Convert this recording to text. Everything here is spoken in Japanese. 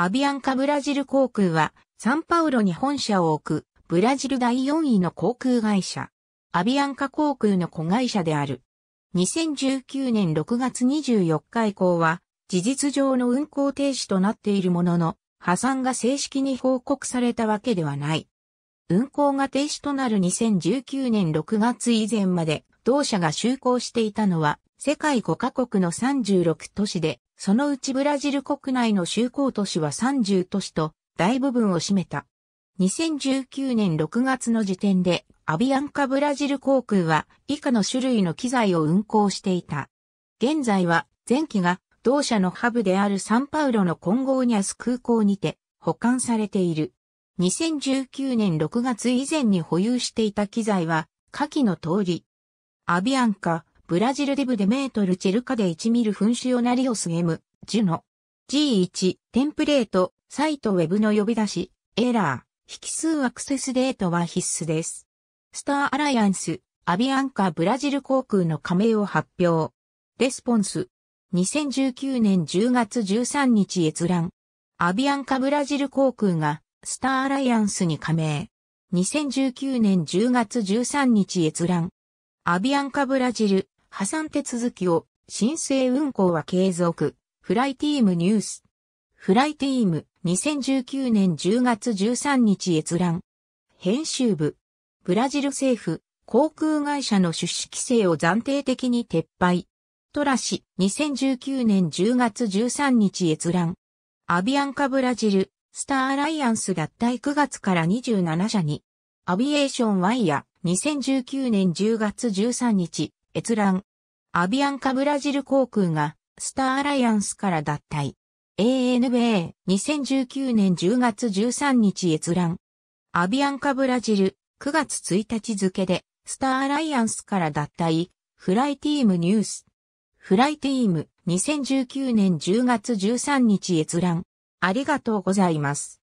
アビアンカブラジル航空は、サンパウロに本社を置く、ブラジル第4位の航空会社。アビアンカ航空の子会社である。2019年6月24日以降は、事実上の運航停止となっているものの、破産が正式に報告されたわけではない。運航が停止となる2019年6月以前まで、同社が就航していたのは、世界5カ国の36都市で、そのうちブラジル国内の就航都市は30都市と大部分を占めた。2019年6月の時点でアビアンカブラジル航空は以下の種類の機材を運航していた。現在は前期が同社のハブであるサンパウロのコンゴーニャス空港にて保管されている。2019年6月以前に保有していた機材は下記の通り。アビアンカ、ブラジルディブデメートルチェルカで1ミルフンシオナリオス M、ジュノ。G1、テンプレート、サイトウェブの呼び出し、エラー、引数アクセスデートは必須です。スターアライアンス、アビアンカブラジル航空の加盟を発表。レスポンス。2019年10月13日閲覧。アビアンカブラジル航空がスターアライアンスに加盟。2019年10月13日閲覧。アビアンカブラジル破産手続きを、申請運行は継続。フライティームニュース。フライティーム、2019年10月13日閲覧。編集部。ブラジル政府、航空会社の出資規制を暫定的に撤廃。トラ氏、2019年10月13日閲覧。アビアンカブラジル、スターアライアンス脱退9月から27社に。アビエーションワイヤ、2019年10月13日。閲覧。アビアンカブラジル航空がスターアライアンスから脱退。ANBA 2019年10月13日閲覧。アビアンカブラジル9月1日付でスターアライアンスから脱退。フライティームニュース。フライティーム2019年10月13日閲覧。ありがとうございます。